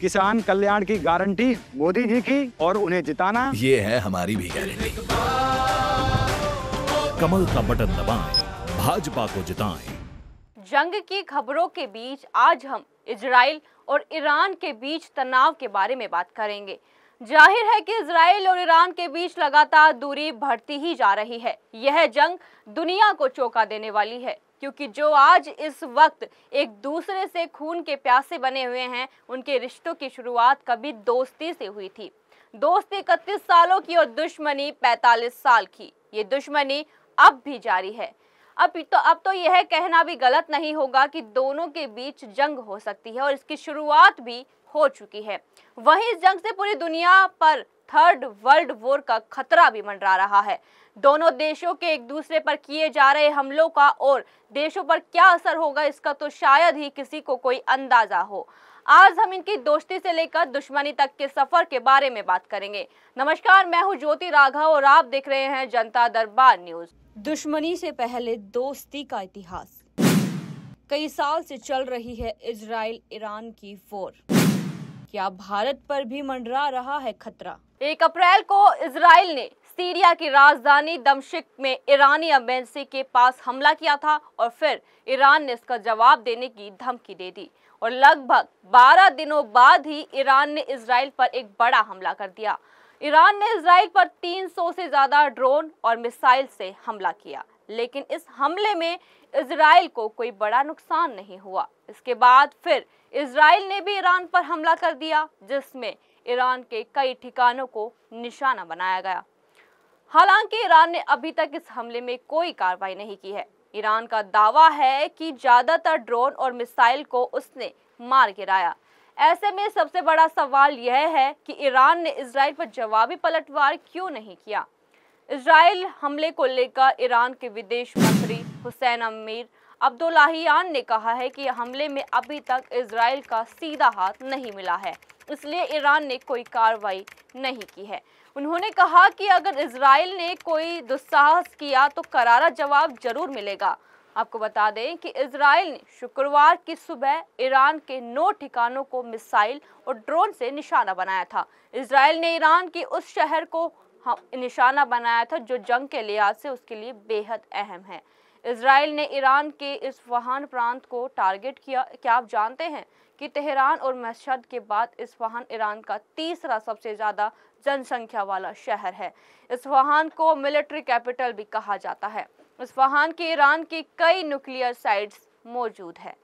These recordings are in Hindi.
किसान कल्याण की गारंटी मोदी जी की और उन्हें जिताना ये है हमारी भी गारंटी कमल का बटन दबाएं, भाजपा को जिताएं। जंग की खबरों के बीच आज हम इसराइल और ईरान के बीच तनाव के बारे में बात करेंगे जाहिर है कि इसराइल और ईरान के बीच लगातार दूरी बढ़ती ही जा रही है यह जंग दुनिया को चौंका देने वाली है क्योंकि जो आज इस वक्त एक दूसरे से खून के प्यासे बने हुए हैं उनके रिश्तों की शुरुआत कभी दोस्ती से हुई थी दोस्ती इकतीस सालों की और दुश्मनी 45 साल की ये दुश्मनी अब भी जारी है अब तो अब तो यह कहना भी गलत नहीं होगा कि दोनों के बीच जंग हो सकती है और इसकी शुरुआत भी हो चुकी है वहीं इस जंग से पूरी दुनिया पर थर्ड वर्ल्ड वॉर का खतरा भी मंडरा रहा है दोनों देशों के एक दूसरे पर किए जा रहे हमलों का और देशों पर क्या असर होगा इसका तो शायद ही किसी को कोई अंदाजा हो आज हम इनकी दोस्ती से लेकर दुश्मनी तक के सफर के बारे में बात करेंगे नमस्कार मैं हूँ ज्योति राघव और आप देख रहे हैं जनता दरबार न्यूज दुश्मनी से पहले दोस्ती का इतिहास कई साल से चल रही है इसराइल ईरान की वोर क्या भारत पर भी मंडरा रहा है खतरा एक अप्रैल को इसराइल ने सीरिया की राजधानी दमशिक में ईरानी एम्बेसी के पास हमला किया था और फिर ईरान ने इसका जवाब देने की धमकी दे दी और लगभग 12 दिनों बाद ही ईरान ने इसराइल पर एक बड़ा हमला कर दिया ईरान ने इसराइल पर 300 से ज़्यादा ड्रोन और मिसाइल से हमला किया लेकिन इस हमले में इसराइल को कोई बड़ा नुकसान नहीं हुआ इसके बाद फिर इसराइल ने भी ईरान पर हमला कर दिया जिसमें ईरान के कई ठिकानों को निशाना बनाया गया हालांकि ईरान ने अभी तक इस हमले में कोई कार्रवाई नहीं की है ईरान का दावा है कि ज्यादातर ड्रोन और मिसाइल को उसने मार गिराया ऐसे में सबसे बड़ा सवाल यह है कि ईरान ने इसराइल पर जवाबी पलटवार क्यों नहीं किया इसराइल हमले को लेकर ईरान के विदेश मंत्री हुसैन अमीर अब्दुल्लाहियान ने कहा है कि हमले में अभी तक इसराइल का सीधा हाथ नहीं मिला है इसलिए ईरान ने कोई कार्रवाई नहीं की है उन्होंने कहा कि अगर इसराइल ने कोई दुस्साहस किया तो करारा जवाब जरूर मिलेगा आपको बता दें कि इसराइल ने शुक्रवार की सुबह ईरान के नौ ठिकानों को मिसाइल और ड्रोन से निशाना बनाया था इसराइल ने ईरान के उस शहर को हाँ, निशाना बनाया था जो जंग के लिहाज से उसके लिए बेहद अहम है इसराइल ने ईरान के इस वहान प्रांत को टारगेट किया क्या आप जानते हैं कि तेहरान और मशहद के बाद इसफहान ईरान का तीसरा सबसे ज़्यादा जनसंख्या वाला शहर है इसफहान को मिलिट्री कैपिटल भी कहा जाता है इसफहान की ईरान की कई न्यूक्लियर साइट्स मौजूद है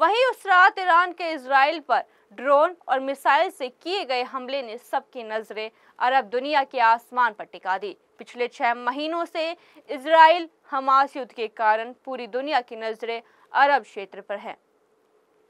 वहीं उस रात ईरान के इसराइल पर ड्रोन और मिसाइल से किए गए हमले ने सबकी नज़रें अरब दुनिया के आसमान पर टिका दी पिछले छः महीनों से इसराइल हमास युद्ध के कारण पूरी दुनिया की नज़रें अरब क्षेत्र पर हैं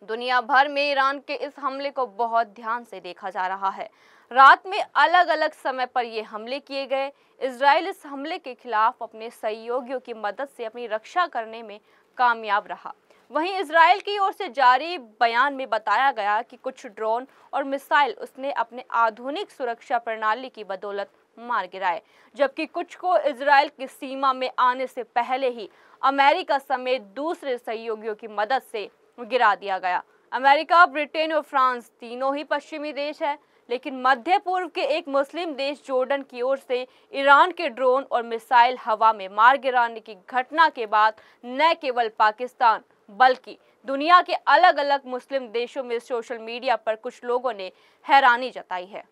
दुनिया भर में ईरान के इस हमले को बहुत ध्यान से देखा जा रहा है रात में अलग अलग समय पर ये हमले किए गए इसराइल इस हमले के खिलाफ अपने सहयोगियों की मदद से अपनी रक्षा करने में कामयाब रहा वहीं इसराइल की ओर से जारी बयान में बताया गया कि कुछ ड्रोन और मिसाइल उसने अपने आधुनिक सुरक्षा प्रणाली की बदौलत मार गिराए जबकि कुछ को इसराइल की सीमा में आने से पहले ही अमेरिका समेत दूसरे सहयोगियों की मदद से गिरा दिया गया अमेरिका ब्रिटेन और फ्रांस तीनों ही पश्चिमी देश है लेकिन मध्य पूर्व के एक मुस्लिम देश जोर्डन की ओर से ईरान के ड्रोन और मिसाइल हवा में मार गिराने की घटना के बाद न केवल पाकिस्तान बल्कि दुनिया के अलग अलग मुस्लिम देशों में सोशल मीडिया पर कुछ लोगों ने हैरानी जताई है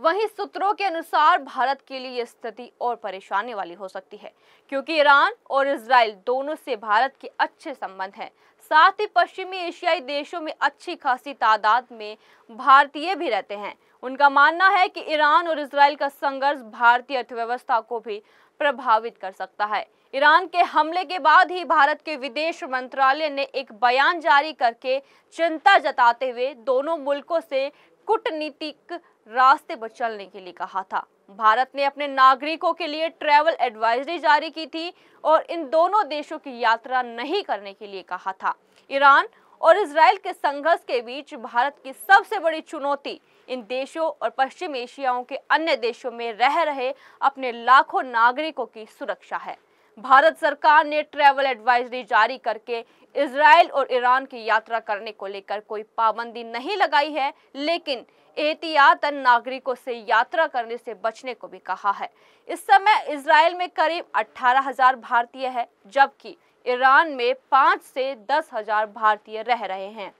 वहीं सूत्रों के अनुसार भारत के लिए स्थिति और परेशानी वाली हो सकती है क्योंकि ईरान और इसराइल दोनों से भारत के अच्छे संबंध हैं साथ ही पश्चिमी एशियाई देशों में अच्छी खासी तादाद में भारतीय भी रहते हैं उनका मानना है कि ईरान और इसराइल का संघर्ष भारतीय अर्थव्यवस्था को भी प्रभावित कर सकता है ईरान के हमले के बाद ही भारत के विदेश मंत्रालय ने एक बयान जारी करके चिंता जताते हुए दोनों मुल्कों से कूटनीतिक रास्ते पर चलने के लिए कहा था भारत ने अपने नागरिकों के लिए ट्रैवल एडवाइजरी जारी की थी और इन दोनों देशों की यात्रा नहीं करने के लिए कहा था ईरान और इसराइल के संघर्ष के बीच भारत की सबसे बड़ी चुनौती इन देशों और पश्चिम एशियाओं के अन्य देशों में रह रहे अपने लाखों नागरिकों की सुरक्षा है भारत सरकार ने ट्रैवल एडवाइजरी जारी करके इसराइल और ईरान की यात्रा करने को लेकर कोई पाबंदी नहीं लगाई है लेकिन एहतियातन नागरिकों से यात्रा करने से बचने को भी कहा है इस समय इसराइल में करीब 18,000 भारतीय है जबकि ईरान में 5 से 10,000 भारतीय रह रहे हैं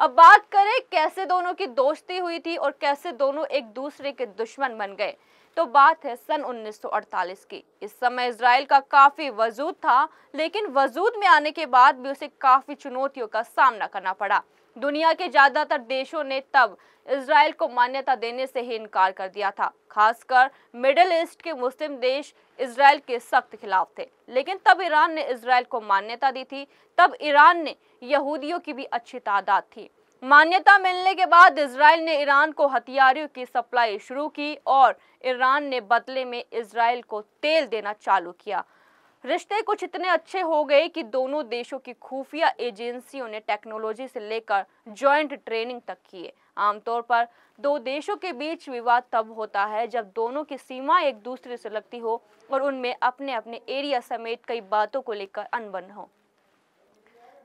अब बात करें कैसे दोनों की दोस्ती हुई थी और कैसे दोनों एक दूसरे के दुश्मन बन गए तो बात है सन 1948 की इस समय इसराइल का काफ़ी वजूद था लेकिन वजूद में आने के बाद भी उसे काफ़ी चुनौतियों का सामना करना पड़ा दुनिया के ज़्यादातर देशों ने तब इसराइल को मान्यता देने से ही इनकार कर दिया था खासकर मिडल ईस्ट के मुस्लिम देश इसराइल के सख्त खिलाफ थे लेकिन तब ईरान ने इसराइल को मान्यता दी थी तब ईरान ने यहूदियों की भी अच्छी तादाद थी मान्यता मिलने के बाद इसराइल ने ईरान को हथियारों की सप्लाई शुरू की और ईरान ने बदले में इसराइल को तेल देना चालू किया रिश्ते कुछ इतने अच्छे हो गए कि दोनों देशों की खुफिया एजेंसियों ने टेक्नोलॉजी से लेकर जॉइंट ट्रेनिंग तक किए आमतौर पर दो देशों के बीच विवाद तब होता है जब दोनों की सीमा एक दूसरे से लगती हो और उनमें अपने अपने एरिया समेत कई बातों को लेकर अनबन हो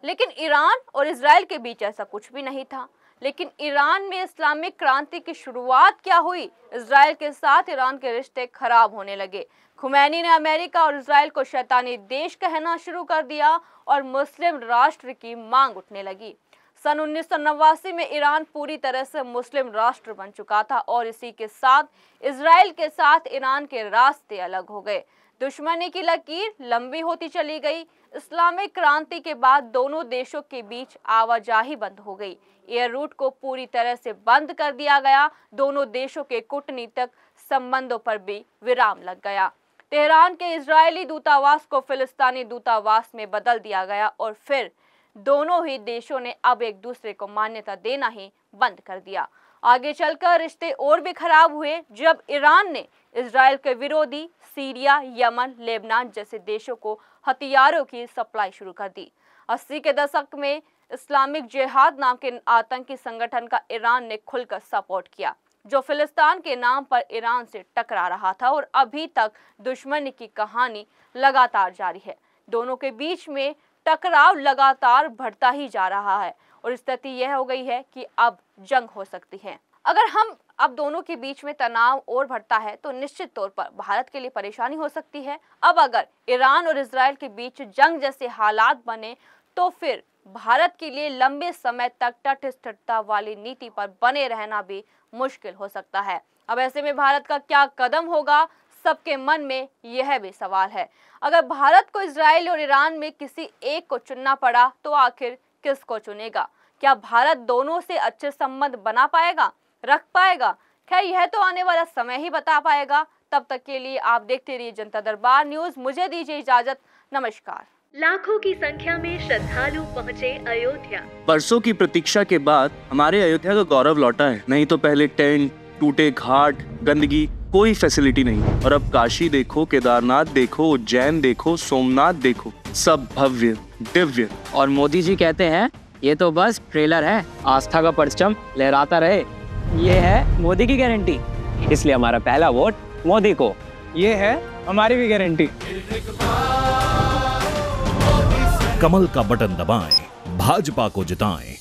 लेकिन ईरान और इसराइल के बीच ऐसा कुछ भी नहीं था लेकिन ईरान में इस्लामिक क्रांति की शुरुआत क्या हुई इसराइल के साथ ईरान के रिश्ते खराब होने लगे खुमैनी ने अमेरिका और इसराइल को शैतानी देश कहना शुरू कर दिया और मुस्लिम राष्ट्र की मांग उठने लगी सन उन्नीस में ईरान पूरी तरह से मुस्लिम राष्ट्र बन चुका था और इसी के साथ इसराइल के साथ ईरान के रास्ते अलग हो गए दुश्मनी की लकीर लंबी होती चली गई इस्लामिक क्रांति के बाद दोनों देशों के बीच आवाजाही बंद हो गई एयर रूट को पूरी तरह से बंद कर दिया गया दोनों देशों के कूटनीतिक संबंधों पर भी विराम लग गया तेहरान के इजरायली दूतावास को फिलिस्तानी दूतावास में बदल दिया गया और फिर दोनों ही देशों ने अब एक दूसरे को मान्यता देना ही बंद कर दिया आगे चलकर रिश्ते और भी खराब हुए जब ईरान ने इसराइल के विरोधी सीरिया यमन लेबनान जैसे देशों को हथियारों की सप्लाई शुरू कर दी अस्सी के दशक में इस्लामिक जिहाद नाम के आतंकी संगठन का ईरान ने खुलकर सपोर्ट किया जो फिलिस्तान के नाम पर ईरान से टकरा रहा था और अभी तक दुश्मनी की कहानी लगातार जारी है दोनों के बीच में टकराव लगातार बढ़ता ही जा रहा है और स्थिति यह हो गई है कि अब जंग हो सकती है अगर हम अब दोनों के बीच में तनाव और बढ़ता है तो निश्चित तौर पर भारत के लिए परेशानी हो सकती है अब अगर ईरान और इसराइल के बीच जंग जैसे हालात बने तो फिर भारत के लिए लंबे समय तक तटस्थता वाली नीति पर बने रहना भी मुश्किल हो सकता है अब ऐसे में भारत का क्या कदम होगा सबके मन में यह भी सवाल है अगर भारत को इसराइल और ईरान में किसी एक को चुनना पड़ा तो आखिर किसको चुनेगा क्या भारत दोनों से अच्छे संबंध बना पाएगा रख पाएगा खैर यह तो आने वाला समय ही बता पाएगा तब तक के लिए आप देखते रहिए जनता दरबार न्यूज मुझे दीजिए इजाजत नमस्कार लाखों की संख्या में श्रद्धालु पहुंचे अयोध्या बरसों की प्रतीक्षा के बाद हमारे अयोध्या का गौरव लौटा है नहीं तो पहले टेंट टूटे घाट गंदगी कोई फैसिलिटी नहीं और अब काशी देखो केदारनाथ देखो उज्जैन देखो सोमनाथ देखो सब भव्य दिव्य और मोदी जी कहते हैं ये तो बस ट्रेलर है आस्था का परचम लहराता रहे ये है मोदी की गारंटी इसलिए हमारा पहला वोट मोदी को ये है हमारी भी गारंटी कमल का बटन दबाएं भाजपा को जिताएं